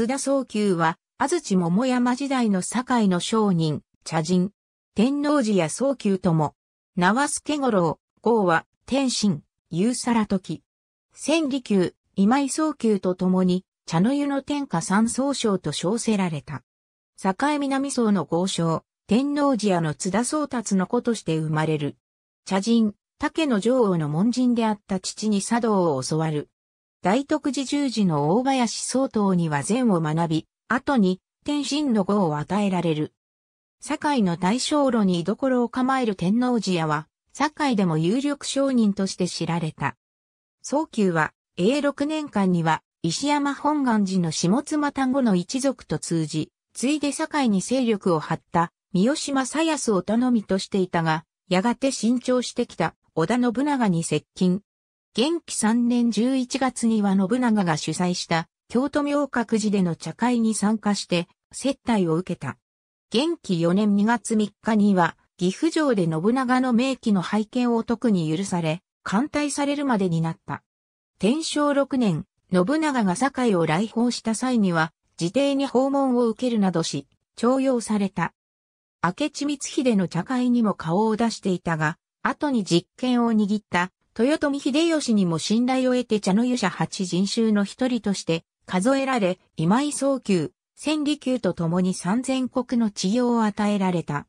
津田宗久は、安土桃山時代の堺の商人、茶人、天王寺や宗久とも、縄助五郎、号は、天心、夕皿時。千里宮、今井宗久と共に、茶の湯の天下三宗匠と称せられた。境南宗の豪商、天王寺屋の津田宗達の子として生まれる。茶人、竹の女王の門人であった父に茶道を教わる。大徳寺十字の大林総統には善を学び、後に天心の語を与えられる。堺の大正路に居所を構える天皇寺屋は、堺でも有力商人として知られた。早急は、永禄年間には、石山本願寺の下妻丹後の一族と通じ、ついで堺に勢力を張った三好正康を頼みとしていたが、やがて新調してきた織田信長に接近、元気3年11月には信長が主催した京都明覚寺での茶会に参加して接待を受けた。元気4年2月3日には岐阜城で信長の名機の拝見を特に許され、艦隊されるまでになった。天正6年、信長が堺を来訪した際には、自邸に訪問を受けるなどし、徴用された。明智光秀の茶会にも顔を出していたが、後に実権を握った豊臣秀吉にも信頼を得て茶の湯者八人衆の一人として数えられ、今井早急、千里急と共に三千国の治療を与えられた。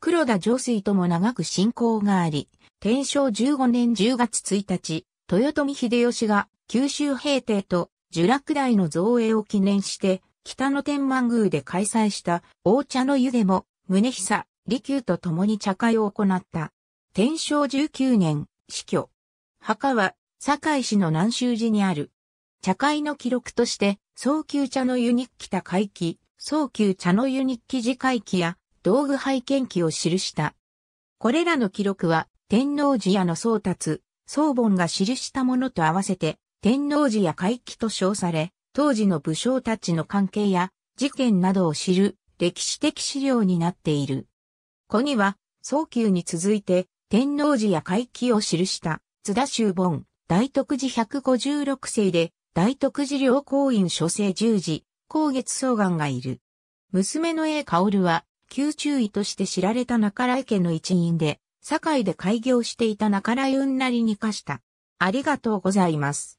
黒田上水とも長く信仰があり、天正15年10月1日、豊臣秀吉が九州平定と呪落台の造営を記念して、北野天満宮で開催した大茶の湯でも、宗久、利休と共に茶会を行った。天正19年、死去。墓は、堺市の南州寺にある。茶会の記録として、早急茶の湯に来た会期、早急茶の湯に記事回期や、道具拝見記を記した。これらの記録は、天皇寺屋の宗達、宗本が記したものと合わせて、天皇寺屋会期と称され、当時の武将たちの関係や、事件などを知る、歴史的資料になっている。ここには、早急に続いて、天皇寺や会期を記した。津田修本、大徳寺156世で、大徳寺良公院諸世十字、高月双眼がいる。娘の A 薫は、旧中医として知られた中井家の一員で、堺で開業していた中う雲なりに課した。ありがとうございます。